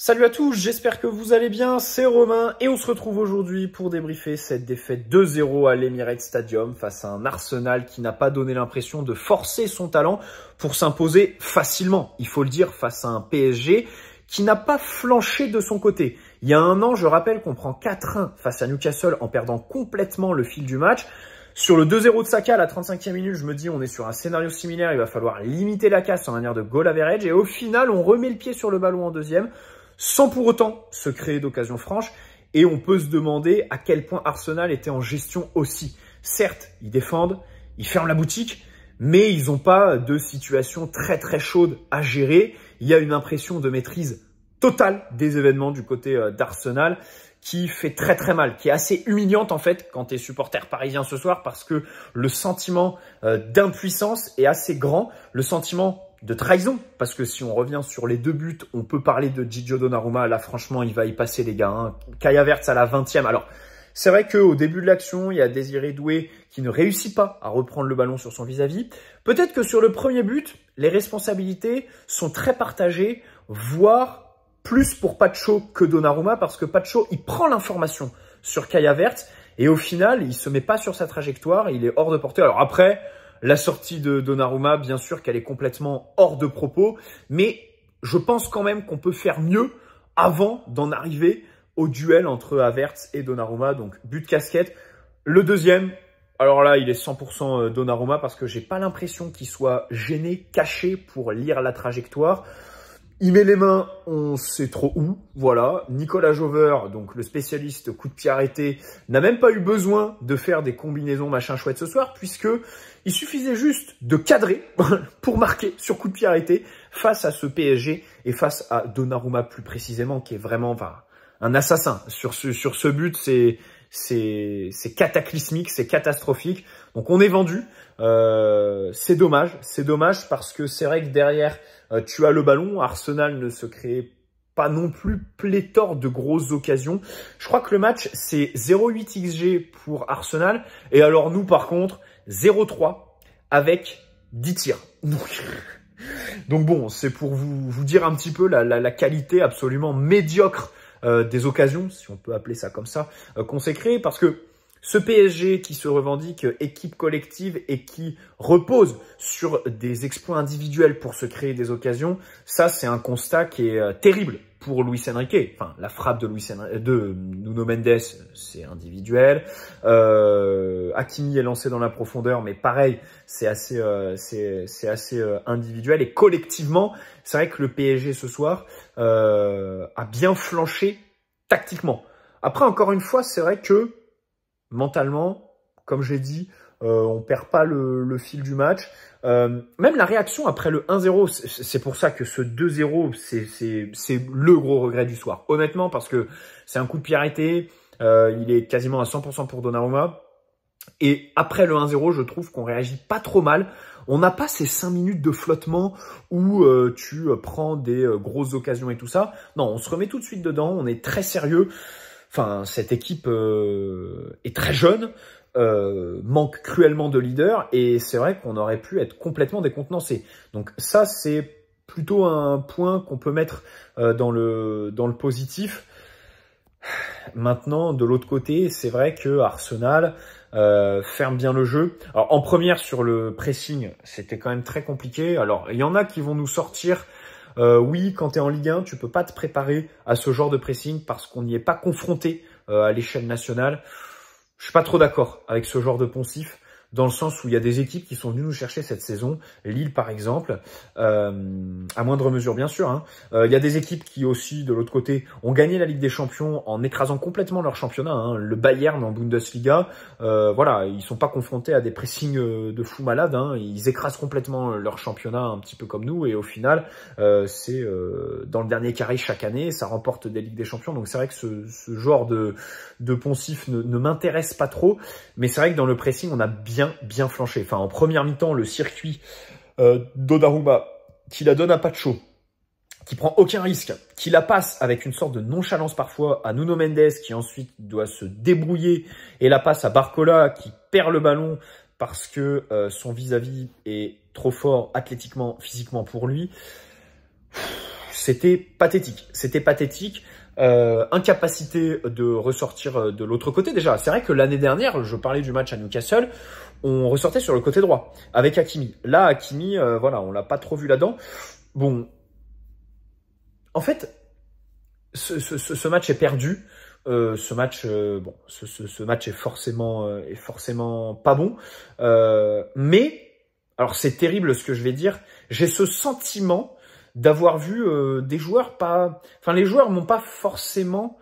Salut à tous, j'espère que vous allez bien, c'est Romain et on se retrouve aujourd'hui pour débriefer cette défaite 2-0 à l'Emirates Stadium face à un Arsenal qui n'a pas donné l'impression de forcer son talent pour s'imposer facilement, il faut le dire, face à un PSG qui n'a pas flanché de son côté. Il y a un an, je rappelle qu'on prend 4-1 face à Newcastle en perdant complètement le fil du match. Sur le 2-0 de Saka à la 35e minute, je me dis on est sur un scénario similaire, il va falloir limiter la casse en manière de goal average et au final on remet le pied sur le ballon en deuxième sans pour autant se créer d'occasion franche. Et on peut se demander à quel point Arsenal était en gestion aussi. Certes, ils défendent, ils ferment la boutique, mais ils n'ont pas de situation très très chaude à gérer. Il y a une impression de maîtrise totale des événements du côté euh, d'Arsenal qui fait très très mal, qui est assez humiliante en fait quand tu es supporter parisien ce soir parce que le sentiment euh, d'impuissance est assez grand, le sentiment de trahison, parce que si on revient sur les deux buts, on peut parler de Gigio Donnarumma, là franchement il va y passer les gars, hein. Kaya Verts à la 20e, alors c'est vrai qu'au début de l'action, il y a Désiré Doué qui ne réussit pas à reprendre le ballon sur son vis-à-vis. Peut-être que sur le premier but, les responsabilités sont très partagées, voire plus pour Pacho que Donnarumma, parce que Pacho, il prend l'information sur Kaya Verts, et au final, il se met pas sur sa trajectoire, il est hors de portée. Alors après, la sortie de Donnarumma, bien sûr qu'elle est complètement hors de propos, mais je pense quand même qu'on peut faire mieux avant d'en arriver au duel entre Avertz et Donnarumma, donc but casquette. Le deuxième, alors là, il est 100% euh, Donnarumma parce que j'ai pas l'impression qu'il soit gêné, caché pour lire la trajectoire. Il met les mains, on sait trop où, voilà. Nicolas Jover, donc le spécialiste coup de pied arrêté, n'a même pas eu besoin de faire des combinaisons machin chouette ce soir, puisque il suffisait juste de cadrer pour marquer sur coup de pied arrêté face à ce PSG et face à Donnarumma plus précisément, qui est vraiment un assassin. Sur ce, sur ce but, c'est c'est cataclysmique, c'est catastrophique. Donc on est vendu. Euh, c'est dommage, c'est dommage parce que c'est vrai que derrière, euh, tu as le ballon. Arsenal ne se crée pas non plus pléthore de grosses occasions. Je crois que le match, c'est 0,8 XG pour Arsenal. Et alors nous, par contre, 0,3 avec 10 tirs. Donc, bon, c'est pour vous, vous, dire un petit peu la, la, la qualité absolument médiocre euh, des occasions, si on peut appeler ça comme ça, euh, qu'on s'est créé. Parce que ce PSG qui se revendique équipe collective et qui repose sur des exploits individuels pour se créer des occasions, ça c'est un constat qui est euh, terrible pour Luis Enrique. Enfin, la frappe de, Luis euh, de Nuno Mendes, c'est individuel. Euh, Hakimi est lancé dans la profondeur, mais pareil, c'est assez, euh, c'est, assez euh, individuel. Et collectivement, c'est vrai que le PSG ce soir a bien flanché tactiquement. Après, encore une fois, c'est vrai que mentalement, comme j'ai dit, euh, on perd pas le, fil du match. Euh, même la réaction après le 1-0, c'est pour ça que ce 2-0, c'est le gros regret du soir. Honnêtement, parce que c'est un coup de pied arrêté. Euh, il est quasiment à 100% pour Donnarumma. Et après le 1-0, je trouve qu'on réagit pas trop mal. On n'a pas ces 5 minutes de flottement où tu prends des grosses occasions et tout ça. Non, on se remet tout de suite dedans, on est très sérieux. Enfin, cette équipe euh, est très jeune, euh, manque cruellement de leader et c'est vrai qu'on aurait pu être complètement décontenancé. Donc ça, c'est plutôt un point qu'on peut mettre euh, dans, le, dans le positif. Maintenant, de l'autre côté, c'est vrai que Arsenal ferme bien le jeu. Alors en première sur le pressing, c'était quand même très compliqué. Alors il y en a qui vont nous sortir euh, oui, quand tu es en Ligue 1, tu peux pas te préparer à ce genre de pressing parce qu'on n'y est pas confronté euh, à l'échelle nationale. Je suis pas trop d'accord avec ce genre de poncif dans le sens où il y a des équipes qui sont venues nous chercher cette saison, Lille par exemple, euh, à moindre mesure bien sûr. Hein. Euh, il y a des équipes qui aussi, de l'autre côté, ont gagné la Ligue des Champions en écrasant complètement leur championnat. Hein. Le Bayern en Bundesliga, euh, voilà, ils sont pas confrontés à des pressings euh, de fous malades. Hein. Ils écrasent complètement leur championnat un petit peu comme nous et au final, c'est dans le dernier carré chaque année, ça remporte des Ligues des Champions. Donc c'est vrai que ce, genre de, de poncif ne, ne m'intéresse pas trop, mais c'est vrai que dans le pressing, on a bien bien, bien flanché. Enfin, en première mi-temps, le circuit euh, qui la donne à Pacho, qui prend aucun risque, qui la passe avec une sorte de nonchalance parfois à Nuno Mendes, qui ensuite doit se débrouiller, et la passe à Barcola, qui perd le ballon parce que euh, son vis-à-vis est trop fort athlétiquement, physiquement pour lui. C'était pathétique. C'était pathétique. Euh, incapacité de ressortir euh, de l'autre côté. Déjà, c'est vrai que l'année dernière, je parlais du match à Newcastle on ressortait sur le côté droit avec Hakimi. Là, Hakimi, euh, voilà, on l'a pas trop vu là-dedans. Bon, en fait, ce, match est perdu. Euh, ce match, euh, bon, ce, match est forcément, est forcément pas bon. mais, alors c'est terrible ce que je vais dire. J'ai ce sentiment d'avoir vu des joueurs pas, enfin les joueurs m'ont pas forcément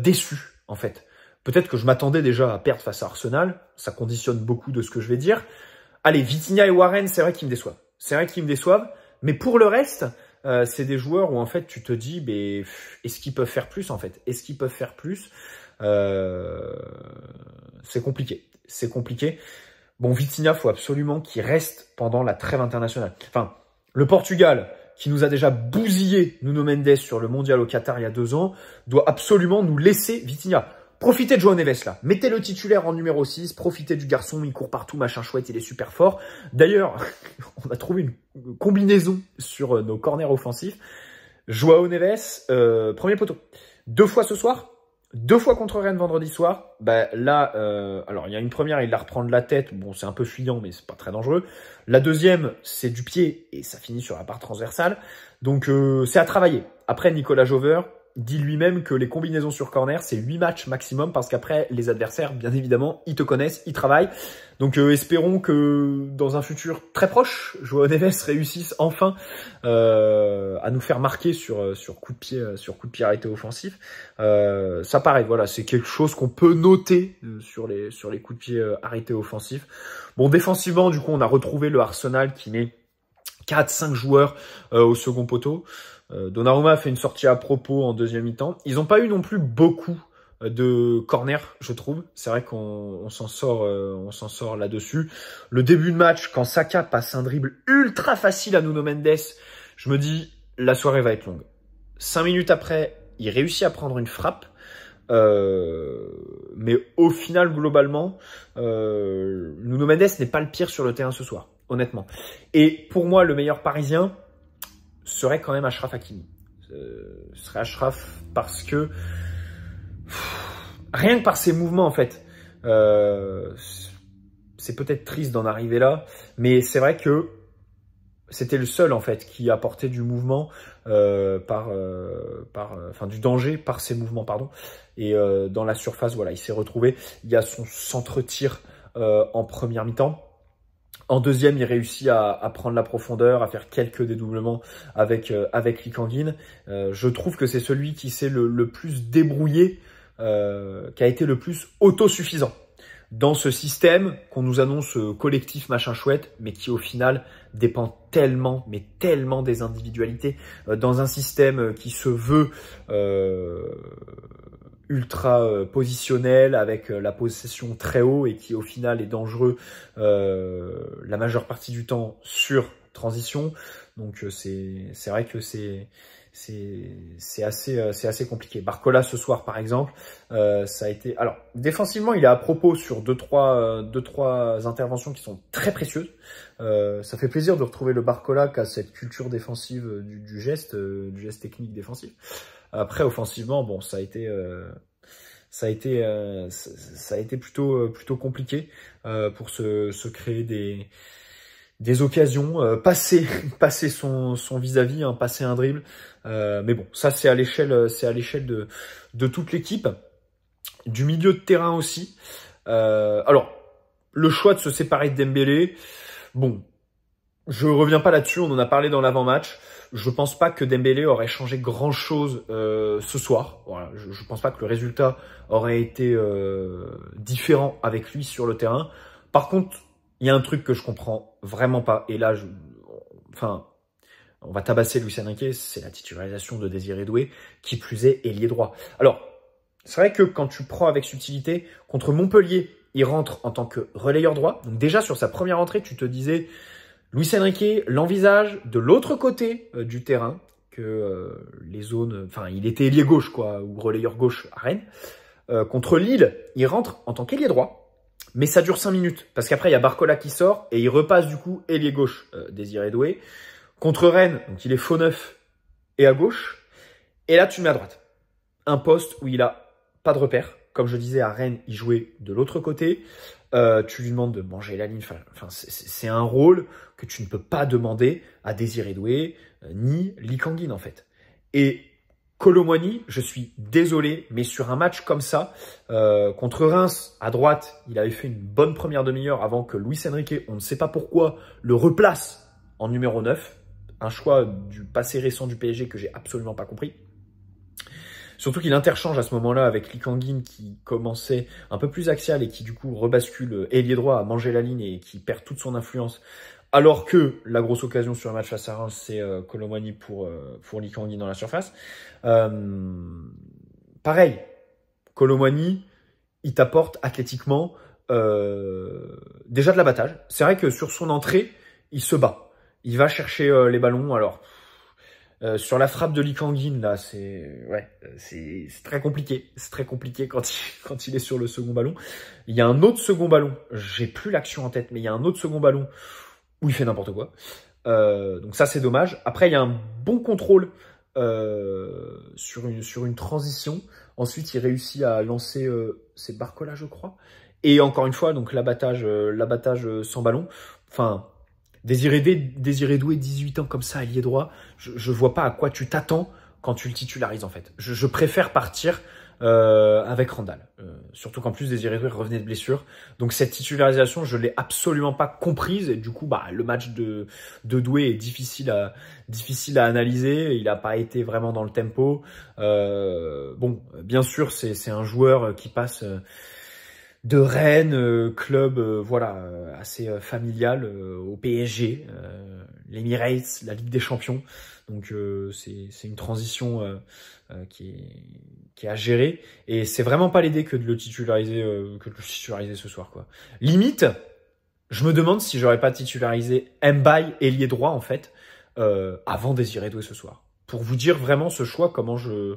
déçu en fait. Peut-être que je m'attendais déjà à perdre face à Arsenal. Ça conditionne beaucoup de ce que je vais dire. Allez, Vitinha et Warren, c'est vrai qu'ils me déçoivent. C'est vrai qu'ils me déçoivent. Mais pour le reste, euh, c'est des joueurs où en fait tu te dis, mais est-ce qu'ils peuvent faire plus en fait Est-ce qu'ils peuvent faire plus euh, C'est compliqué. C'est compliqué. Bon, Vitinha, faut absolument qu'il reste pendant la trêve internationale. Enfin, le Portugal, qui nous a déjà bousillé Nuno Mendes sur le mondial au Qatar il y a deux ans, doit absolument nous laisser Vitinha. Profitez de Joao Neves là. Mettez le titulaire en numéro 6. Profitez du garçon. Il court partout, machin chouette. Il est super fort. D'ailleurs, on a trouvé une combinaison sur euh, nos corners offensifs. Joao Neves, euh, premier poteau. Deux fois ce soir. Deux fois contre Rennes vendredi soir. Bah, là, euh, alors il y a une première, il la reprend de la tête. Bon, c'est un peu fuyant, mais c'est pas très dangereux. La deuxième, c'est du pied et ça finit sur la part transversale. Donc, c'est à travailler. Après, Nicolas Jover dit lui-même que les combinaisons sur corner, c'est 8 matchs maximum, parce qu'après, les adversaires, bien évidemment, ils te connaissent, ils travaillent. Donc euh, espérons que dans un futur très proche, Joao Neves réussisse enfin euh, à nous faire marquer sur, euh, sur coup de pied, sur coup de pied arrêté offensif. ça paraît, voilà, c'est quelque chose qu'on peut noter sur les, sur les coups de pied arrêtés offensifs. Bon, défensivement, du coup, on a retrouvé le Arsenal qui met 4-5 joueurs au second poteau. Euh, Donnarumma a fait une sortie à propos en deuxième mi-temps. Ils n'ont pas eu non plus beaucoup euh, de corners, je trouve. C'est vrai qu'on s'en sort, euh, on s'en sort là-dessus. Le début de match, quand Saka passe un dribble ultra facile à Nuno Mendes, je me dis la soirée va être longue. Cinq minutes après, il réussit à prendre une frappe. mais au final, globalement, Nuno Mendes n'est pas le pire sur le terrain ce soir, honnêtement. Et pour moi, le meilleur Parisien, serait quand même Ashraf Hakimi. Euh, ce serait Ashraf parce que rien que par ses mouvements en fait, euh, c'est peut-être triste d'en arriver là, mais c'est vrai que c'était le seul en fait qui apportait du mouvement euh, par, par enfin du danger par ses mouvements pardon et dans la surface voilà il s'est retrouvé il y a son centre tir en première mi-temps en deuxième, il réussit à, prendre la profondeur, à faire quelques dédoublements avec euh, avec euh, je trouve que c'est celui qui s'est le, plus débrouillé, euh, qui a été le plus autosuffisant dans ce système qu'on nous annonce collectif machin chouette, mais qui au final dépend tellement, mais tellement des individualités. dans un système qui se veut ultra euh, positionnel avec euh, la possession très haut et qui au final est dangereux euh, la majeure partie du temps sur transition. Donc c'est vrai que c'est c'est assez, c'est assez compliqué. Barcola ce soir par exemple, euh, ça a été. Alors défensivement, il est à propos sur deux trois, deux trois interventions qui sont très précieuses. Euh, ça fait plaisir de retrouver le Barcola qui a cette culture défensive du, du geste, du geste technique défensif. Après, offensivement, bon, ça a été euh, ça a été euh, ça a été plutôt euh, plutôt compliqué pour se, créer des des occasions passer passer son son vis-à-vis hein, passer un dribble mais bon ça c'est à l'échelle c'est à l'échelle de de toute l'équipe du milieu de terrain aussi alors le choix de se séparer de Dembélé bon je reviens pas là-dessus, on en a parlé dans l'avant-match. Je pense pas que Dembélé aurait changé grand-chose euh, ce soir. Voilà, je, je, pense pas que le résultat aurait été euh, différent avec lui sur le terrain. Par contre, il y a un truc que je comprends vraiment pas. Et là, enfin, on va tabasser Lucien Enrique. c'est la titularisation de Désiré Doué, qui plus est ailier droit. Alors, c'est vrai que quand tu prends avec subtilité contre Montpellier, il rentre en tant que relayeur droit. Donc déjà sur sa première entrée, tu te disais Luis Enrique l'envisage de l'autre côté euh, du terrain que euh, les zones. Enfin, il était ailier gauche, quoi, ou relayeur gauche à Rennes. Euh, contre Lille, il rentre en tant qu'ailier droit, mais ça dure 5 minutes, parce qu'après, il y a Barcola qui sort, et il repasse du coup ailier gauche, Désiré Doué. Contre Rennes, donc il est faux neuf et à gauche. Et là, tu le mets à droite. Un poste où il a pas de repère, comme je disais, à Rennes, il jouait de l'autre côté. Euh, tu lui demandes de manger la ligne. Enfin, c'est un rôle que tu ne peux pas demander à Désiré Doué euh, ni Likanguin, en fait. Et Colomwani, je suis désolé, mais sur un match comme ça, euh, contre Reims, à droite, il avait fait une bonne première demi-heure avant que Luis Enrique, on ne sait pas pourquoi, le replace en numéro 9. Un choix du passé récent du PSG que j'ai absolument pas compris. Surtout qu'il interchange à ce moment-là avec likanguin qui commençait un peu plus axial et qui du coup rebascule ailier droit à manger la ligne et qui perd toute son influence. Alors que la grosse occasion sur un match face à Reims, c'est euh, Colomani pour, euh, pour likanguin dans la surface. Euh, pareil, Colomani, il t'apporte athlétiquement déjà de l'abattage. C'est vrai que sur son entrée, il se bat. Il va chercher les ballons. Alors, euh, sur la frappe de Likanguin, là, c'est ouais, c'est très compliqué. C'est très compliqué quand il, quand il est sur le second ballon. Il y a un autre second ballon. J'ai plus l'action en tête, mais il y a un autre second ballon où il fait n'importe quoi. Euh, donc ça, c'est dommage. Après, il y a un bon contrôle euh, sur une sur une transition. Ensuite, il réussit à lancer c'est Barcola, je crois. Et encore une fois, donc l'abattage l'abattage sans ballon. Enfin, Désiré, Désiré Doué, 18 ans comme ça, allié droit, je, ne vois pas à quoi tu t'attends quand tu le titularises en fait. Je, préfère partir euh, avec Randall. Euh, surtout qu'en plus Désiré Doué revenait de blessure. Donc cette titularisation, je l'ai absolument pas comprise. Et du coup, bah le match de, de Doué est difficile à difficile à analyser. Il n'a pas été vraiment dans le tempo. Euh, bon, bien sûr, c'est un joueur qui passe de Rennes, euh, club euh, voilà euh, assez familial au PSG, l'Emirates, la Ligue des Champions. Donc c'est une transition qui est, qui est à gérer et c'est vraiment pas l'idée que de le titulariser que de le titulariser ce soir quoi. Limite, je me demande si j'aurais pas titularisé Mbaye ailier droit en fait avant Désiré Doué ce soir. Pour vous dire vraiment ce choix, comment je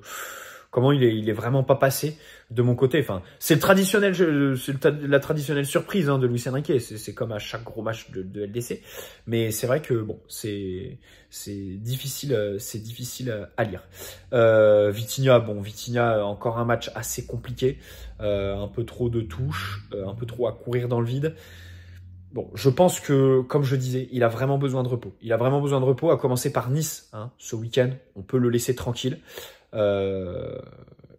Comment il est, il est vraiment pas passé de mon côté. Enfin, c'est le traditionnel, c'est la traditionnelle surprise hein, de Luis Enrique. C'est comme à chaque gros match de, de LDC. Mais c'est vrai que bon, c'est c'est difficile, c'est difficile à lire. Euh, Vitinha, bon, Vitinha, encore un match assez compliqué, euh, un peu trop de touches, euh, un peu trop à courir dans le vide. Bon, je pense que, comme je disais, il a vraiment besoin de repos. Il a vraiment besoin de repos, à commencer par Nice, hein, ce week-end. On peut le laisser tranquille. Euh,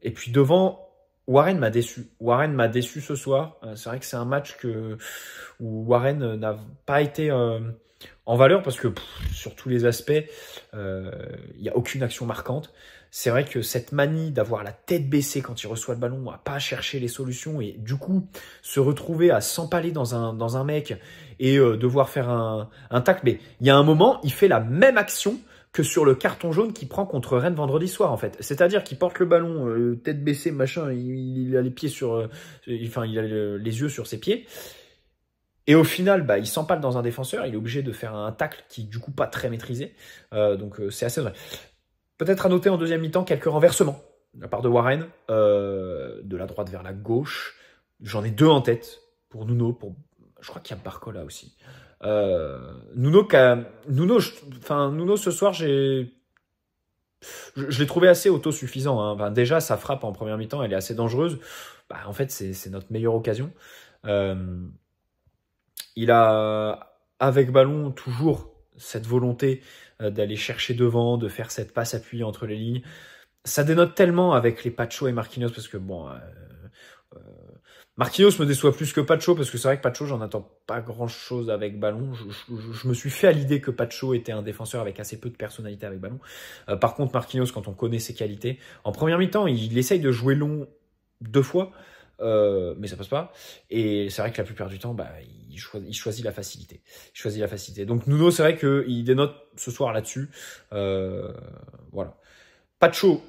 et puis devant, Warren m'a déçu. Warren m'a déçu ce soir. Euh, c'est vrai que c'est un match que, où Warren n'a pas été euh, en valeur parce que sur tous les aspects, il n'y a aucune action marquante. C'est vrai que cette manie d'avoir la tête baissée quand il reçoit le ballon, à pas chercher les solutions et du coup se retrouver à s'empaler dans un, dans un mec et devoir faire un, un tac. Mais il y a un moment, il fait la même action que sur le carton jaune qui prend contre Rennes vendredi soir en fait. C'est-à-dire qu'il porte le ballon euh, tête baissée machin, il, a les pieds sur, euh, enfin il a les yeux sur ses pieds. Et au final, bah, il s'empale dans un défenseur, il est obligé de faire un tacle qui du coup pas très maîtrisé. Euh, donc c'est assez vrai. Peut-être à noter en deuxième mi-temps quelques renversements de la part de Warren, de la droite vers la gauche. J'en ai deux en tête pour Nuno, pour je crois qu'il y a Barcola aussi. Euh, Nuno, Nuno, enfin Nuno ce soir j'ai je, l'ai trouvé assez autosuffisant. Hein. Enfin, déjà, sa frappe en première mi-temps, elle est assez dangereuse. Bah, en fait, c'est notre meilleure occasion. Euh, il a, avec ballon, toujours cette volonté euh, d'aller chercher devant, de faire cette passe appuyée entre les lignes. Ça dénote tellement avec les Pacho et Marquinhos, parce que bon, Marquinhos me déçoit plus que Pacho parce que c'est vrai que Pacho, j'en attends pas grand chose avec ballon. Je, me suis fait à l'idée que Pacho était un défenseur avec assez peu de personnalité avec ballon. Euh, par contre, Marquinhos, quand on connaît ses qualités, en première mi-temps, il essaye de jouer long deux fois, euh, mais ça passe pas. Et c'est vrai que la plupart du temps, bah, il, il choisit la facilité. Il choisit la facilité. Donc Nuno, c'est vrai qu'il dénote ce soir là-dessus. Euh, voilà. Pacho,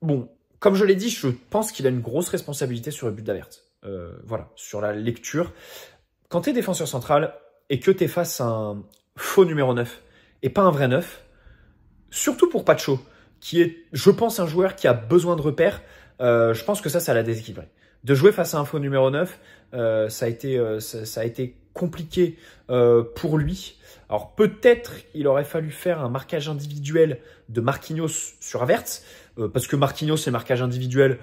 bon, comme je l'ai dit, je pense qu'il a une grosse responsabilité sur le but d'Averte. Euh, voilà, sur la lecture. Quand tu es défenseur central et que tu es face à un faux numéro 9 et pas un vrai 9, surtout pour Pacho, qui est, je pense, un joueur qui a besoin de repères, euh, je pense que ça, ça l'a déséquilibré. De jouer face à un faux numéro 9, euh, ça, a été, ça, a été compliqué pour lui. Alors peut-être il aurait fallu faire un marquage individuel de Marquinhos sur Avertz, parce que Marquinhos et marquage individuel,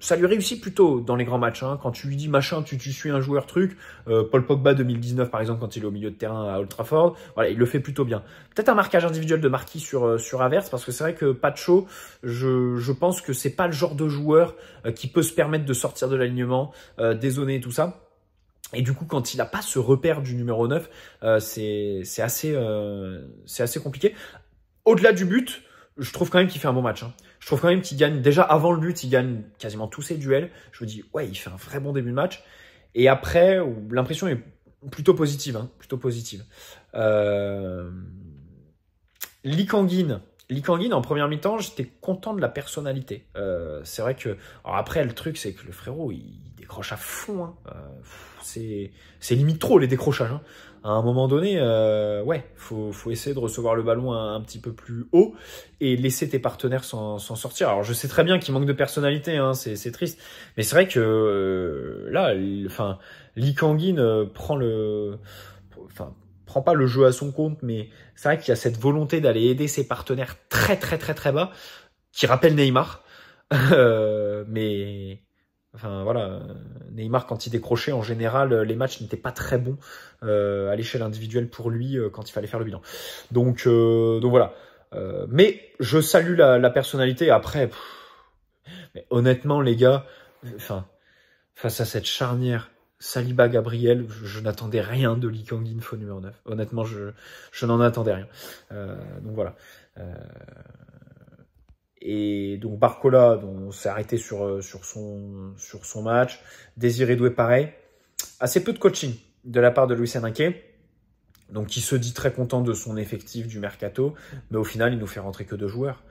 ça lui réussit plutôt dans les grands matchs. Hein. Quand tu lui dis machin, tu, tu suis un joueur truc, euh, Paul Pogba 2019 par exemple quand il est au milieu de terrain à Old Trafford, voilà, il le fait plutôt bien. Peut-être un marquage individuel de Marquis sur euh, sur Averse parce que c'est vrai que Pacho, je, je pense que c'est pas le genre de joueur euh, qui peut se permettre de sortir de l'alignement, dézoner et tout ça. Et du coup, quand il n'a pas ce repère du numéro 9, c'est assez, assez compliqué. Au-delà du but, je trouve quand même qu'il fait un bon match. Hein. Je trouve quand même qu'il gagne, déjà avant le but, il gagne quasiment tous ses duels. Je me dis, ouais, il fait un vrai bon début de match. Et après, l'impression est plutôt positive. Hein, plutôt positive. Euh... Likanguin. Likanguin, en première mi-temps, j'étais content de la personnalité. Euh, c'est vrai que. Alors après, le truc, c'est que le frérot, il décroche à fond. Hein. Euh, c'est limite trop les décrochages. Hein à un moment donné, euh, ouais, faut, faut essayer de recevoir le ballon un, petit peu plus haut et laisser tes partenaires s'en sortir. Alors je sais très bien qu'il manque de personnalité, hein, c'est triste, mais c'est vrai que euh, là, enfin, ne euh, prend le, enfin prend pas le jeu à son compte, mais c'est vrai qu'il y a cette volonté d'aller aider ses partenaires très très très très bas, qui rappelle Neymar. Euh, mais Enfin voilà, euh, Neymar quand il décrochait en général, euh, les matchs n'étaient pas très bons euh, à l'échelle individuelle pour lui quand il fallait faire le bilan. Donc donc voilà. mais je salue la, la personnalité. Après, mais honnêtement les gars, enfin face à cette charnière Saliba Gabriel, je, n'attendais rien de Lee Kang Info numéro 9. Honnêtement, je, je n'en attendais rien. donc voilà. Et donc Barcola, dont on s'est arrêté sur, euh, sur, son, sur son match. Désiré Doué, pareil. Assez peu de coaching de la part de Luis Enrique. Donc, il se dit très content de son effectif du mercato, mais au final, il nous fait rentrer que deux joueurs.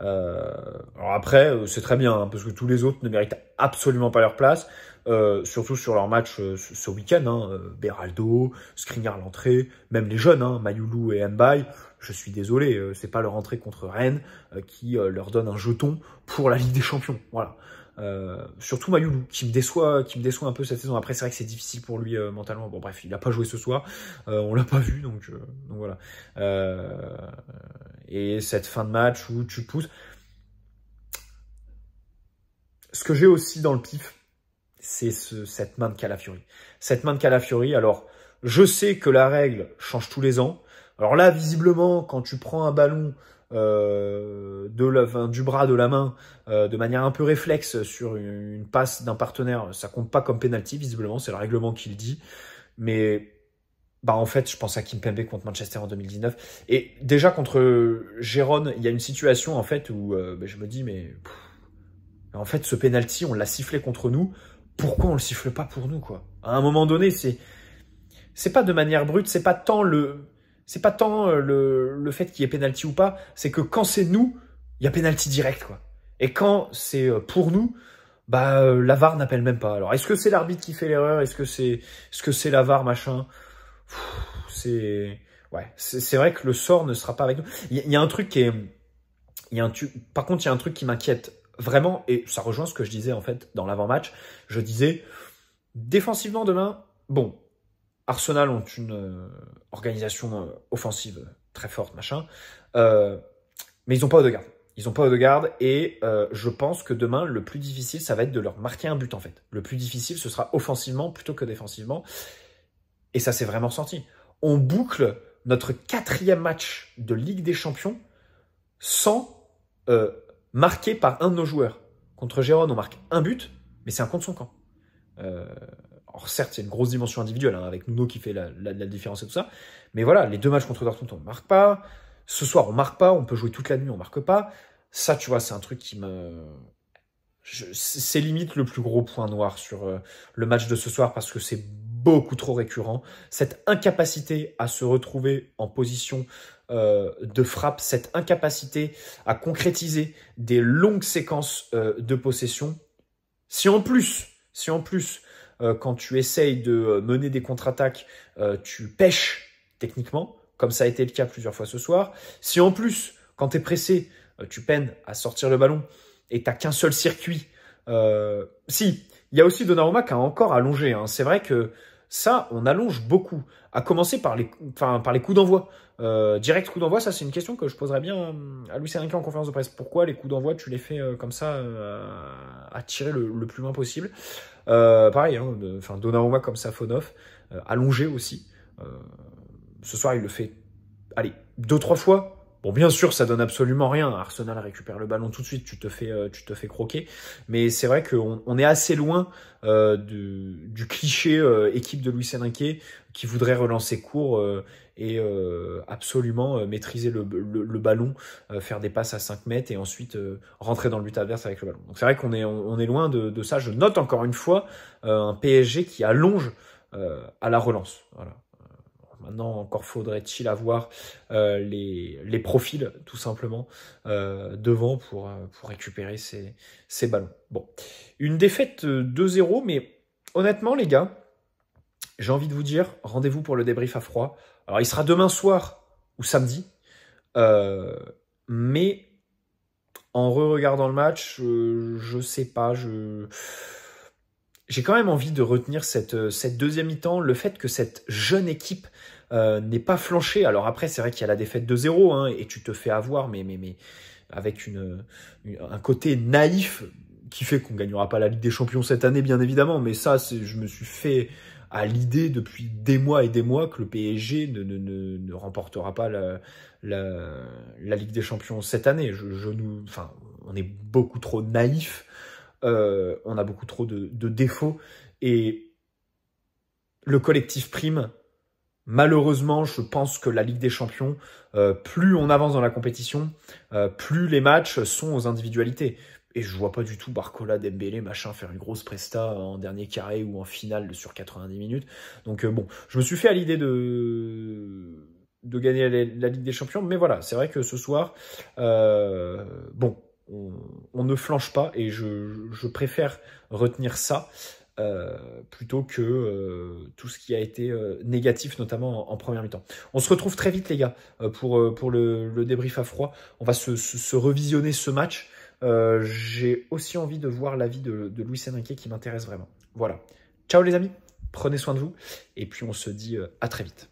Euh, alors après, euh, c'est très bien, hein, parce que tous les autres ne méritent absolument pas leur place, euh, surtout sur leur match ce, week-end. Hein, Beraldo, Skriniar l'entrée, même les jeunes, hein, Mayulu et Mbaye. Je suis désolé, c'est pas leur entrée contre Rennes qui leur donne un jeton pour la Ligue des Champions. Voilà. Euh, surtout Mayoulou, qui me déçoit, qui me déçoit un peu cette saison. Après, c'est vrai que c'est difficile pour lui euh, mentalement. Bon, bref, il n'a pas joué ce soir, euh, on l'a pas vu, donc, euh, donc voilà. et cette fin de match où tu pousses. Ce que j'ai aussi dans le pif, c'est ce, cette main de Calafiori. Cette main de Calafiori, alors, je sais que la règle change tous les ans. Alors là, visiblement, quand tu prends un ballon euh, de la, du bras, de la main, euh, de manière un peu réflexe sur une, passe d'un partenaire, ça compte pas comme penalty visiblement, c'est le règlement qui le dit. Mais bah en fait, je pense à Kim Kimpembe contre Manchester en 2019. Et déjà contre Gérone, il y a une situation en fait où euh, bah, je me dis mais en fait ce penalty, on l'a sifflé contre nous. Pourquoi on le siffle pas pour nous quoi À un moment donné, c'est c'est pas de manière brute, c'est pas tant le c'est pas tant euh, le, le fait qu'il y ait pénalty ou pas, c'est que quand c'est nous, il y a pénalty direct, quoi. Et quand c'est euh, pour nous, bah euh, la VAR n'appelle même pas. Alors est-ce que c'est l'arbitre qui fait l'erreur Est-ce que c'est ce que c'est la VAR machin C'est ouais, c'est vrai que le sort ne sera pas avec nous. Il y, a un truc qui est, il y a un tu... par contre il y a un truc qui m'inquiète vraiment et ça rejoint ce que je disais en fait dans l'avant-match. Je disais défensivement demain, bon, Arsenal ont une euh, organisation euh, offensive très forte, machin. Euh, mais ils n'ont pas de garde. Ils n'ont pas de garde et je pense que demain, le plus difficile, ça va être de leur marquer un but en fait. Le plus difficile, ce sera offensivement plutôt que défensivement. Et ça s'est vraiment senti. On boucle notre quatrième match de Ligue des Champions sans marquer par un de nos joueurs. Contre Gérone, on marque un but, mais c'est un contre son camp. Euh, alors certes, a une grosse dimension individuelle, hein, avec Nuno qui fait la, différence et tout ça. Mais voilà, les deux matchs contre Dortmund, on ne marque pas. Ce soir, on marque pas. On peut jouer toute la nuit, on marque pas. Ça, tu vois, c'est un truc qui me... C'est limite le plus gros point noir sur euh, le match de ce soir parce que c'est beaucoup trop récurrent. Cette incapacité à se retrouver en position euh, de frappe, cette incapacité à concrétiser des longues séquences euh, de possession. Si en plus, si en plus euh, quand tu essayes de euh, mener des contre-attaques, euh, tu pêches techniquement, comme ça a été le cas plusieurs fois ce soir. Si en plus, quand tu es pressé, tu peines à sortir le ballon et tu qu'un seul circuit, si, il y a aussi Donnarumma qui a encore allongé. Hein. C'est vrai que ça, on allonge beaucoup. À commencer par les, par les coups d'envoi. Euh, direct coup d'envoi, ça c'est une question que je poserais bien euh, à Louis en conférence de presse. Pourquoi les coups d'envoi, tu les fais euh, comme ça, à tirer le, plus loin possible Pareil, hein, de, Donnarumma comme Safonov, allongé aussi. ce soir, il le fait, allez, deux trois fois Bon, bien sûr, ça donne absolument rien. Arsenal récupère le ballon tout de suite, tu te fais, euh, tu te fais croquer. Mais c'est vrai qu'on on est assez loin euh, du, cliché euh, équipe de Louis Séninquet qui voudrait relancer court et absolument maîtriser le, ballon, faire des passes à 5 mètres et ensuite rentrer dans le but adverse avec le ballon. Donc c'est vrai qu'on est, on, est loin de, de, ça. Je note encore une fois un PSG qui allonge à la relance. Voilà. Maintenant, encore faudrait-il avoir euh, les, les, profils, tout simplement, euh, devant pour, euh, pour récupérer ces, ballons. Bon, une défaite 2-0, mais honnêtement, les gars, j'ai envie de vous dire, rendez-vous pour le débrief à froid. Alors, il sera demain soir ou samedi, mais en re-regardant le match, je sais pas, je j'ai quand même envie de retenir cette, cette deuxième mi-temps, le fait que cette jeune équipe euh, n'est pas flanché. Alors après, c'est vrai qu'il y a la défaite de 0 hein, et tu te fais avoir, mais, mais, mais avec une, un côté naïf qui fait qu'on ne gagnera pas la Ligue des Champions cette année, bien évidemment. Mais ça, je me suis fait à l'idée depuis des mois et des mois que le PSG ne, remportera pas la, Ligue des Champions cette année. Je, je nous, enfin, on est beaucoup trop naïf, euh, on a beaucoup trop de défauts et le collectif prime Malheureusement, je pense que la Ligue des Champions, euh, plus on avance dans la compétition, euh, plus les matchs sont aux individualités. Et je vois pas du tout Barcola, Dembélé, machin, faire une grosse presta en dernier carré ou en finale sur 90 minutes. Donc euh, bon, je me suis fait à l'idée de de gagner la, Ligue des Champions, mais voilà, c'est vrai que ce soir, bon, on, ne flanche pas et je, je préfère retenir ça euh, plutôt que euh, tout ce qui a été euh, négatif, notamment en, première mi-temps. On se retrouve très vite, les gars, pour, pour le, débrief à froid. On va se, revisionner ce match. J'ai aussi envie de voir l'avis de, de Louis qui m'intéresse vraiment. Voilà. Ciao les amis, prenez soin de vous, et puis on se dit à très vite.